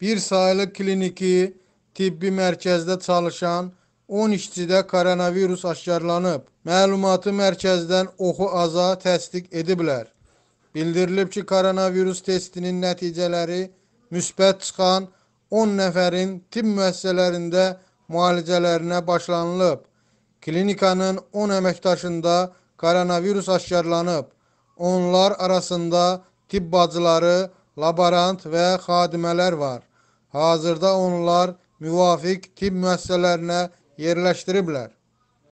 Bir saylı kliniki tibbi mərkəzdə çalışan 10 işçidə koronavirus aşkarlanıb. Məlumatı mərkəzdən Oxu Aza təsdiq ediblər. Bildirilib ki, koronavirus testinin nəticələri müsbət çıxan 10 nəfərin tibb müəssisələrində müalicələrinə başlanılıb. Klinikanın 10 əməkdaşında koronavirus aşkarlanıb. Onlar arasında tibb bacıları, laborant və xadimələr var. Hazırda onlar müvafiq tibb müəssisələrinə yerləşdiriblər.